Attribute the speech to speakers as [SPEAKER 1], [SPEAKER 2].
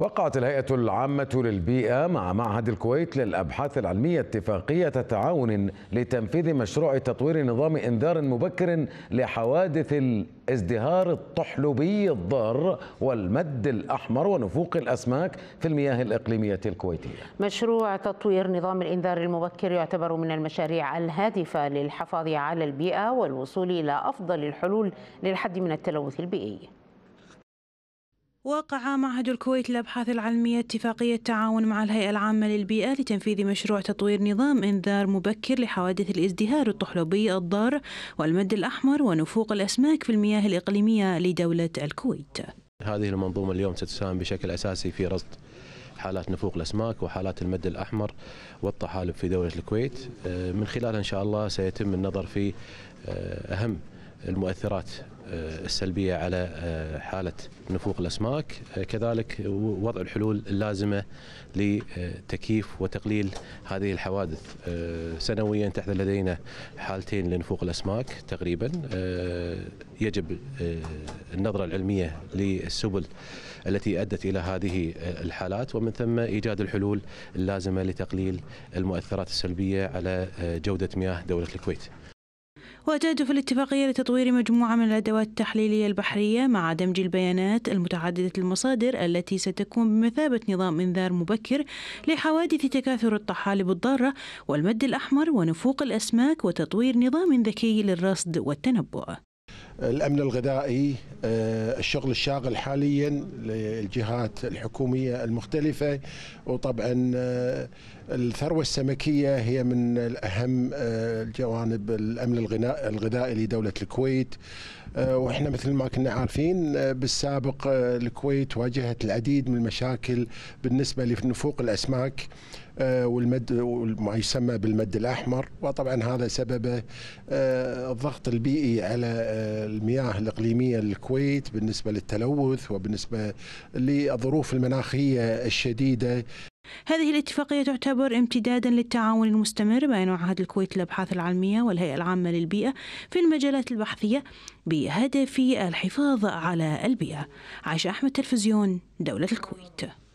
[SPEAKER 1] وقعت الهيئة العامة للبيئة مع معهد الكويت للأبحاث العلمية اتفاقية تعاون لتنفيذ مشروع تطوير نظام إنذار مبكر لحوادث الازدهار الطحلبي الضار والمد الأحمر ونفوق الأسماك في المياه الإقليمية الكويتية
[SPEAKER 2] مشروع تطوير نظام الإنذار المبكر يعتبر من المشاريع الهادفة للحفاظ على البيئة والوصول إلى أفضل الحلول للحد من التلوث البيئي
[SPEAKER 3] وقع معهد الكويت للأبحاث العلمية اتفاقية تعاون مع الهيئة العامة للبيئة لتنفيذ مشروع تطوير نظام إنذار مبكر لحوادث الازدهار الطحلبي الضار والمد الأحمر ونفوق الأسماك في المياه الإقليمية لدولة الكويت
[SPEAKER 4] هذه المنظومة اليوم ستساهم بشكل أساسي في رصد حالات نفوق الاسماك وحالات المد الاحمر والطحالب في دوله الكويت آه، من خلالها ان شاء الله سيتم النظر في آه، اهم المؤثرات آه، السلبية على آه، حالة نفوق الأسماك آه، كذلك وضع الحلول اللازمة لتكييف وتقليل هذه الحوادث سنويا تحت لدينا حالتين لنفوق الأسماك تقريبا يجب النظرة العلمية للسبل التي أدت إلى هذه الحالات ومن ثم إيجاد الحلول اللازمة لتقليل المؤثرات السلبية على جودة مياه دولة الكويت
[SPEAKER 3] وتهدف في الاتفاقية لتطوير مجموعة من الأدوات التحليلية البحرية مع دمج البيانات المتعددة المصادر التي ستكون بمثابة نظام إنذار مبكر لحوادث تكاثر الطحالب الضارة والمد الأحمر ونفوق الأسماك وتطوير نظام ذكي للرصد والتنبؤ
[SPEAKER 5] الأمن الغذائي آه، الشغل الشاغل حاليا للجهات الحكومية المختلفة وطبعا آه، الثروة السمكية هي من أهم آه، الجوانب الأمن الغذائي لدولة الكويت آه، واحنا مثل ما كنا عارفين آه، بالسابق الكويت واجهت العديد من المشاكل بالنسبه لنفوق الاسماك والمد وما يسمى بالمد الاحمر وطبعا هذا سببه الضغط البيئي على المياه الاقليميه للكويت بالنسبه للتلوث وبالنسبه للظروف المناخيه الشديده
[SPEAKER 3] هذه الاتفاقية تعتبر امتدادا للتعاون المستمر بين معهد الكويت للأبحاث العلمية والهيئة العامة للبيئة في المجالات البحثية بهدف الحفاظ على البيئة عاش أحمد تلفزيون دولة الكويت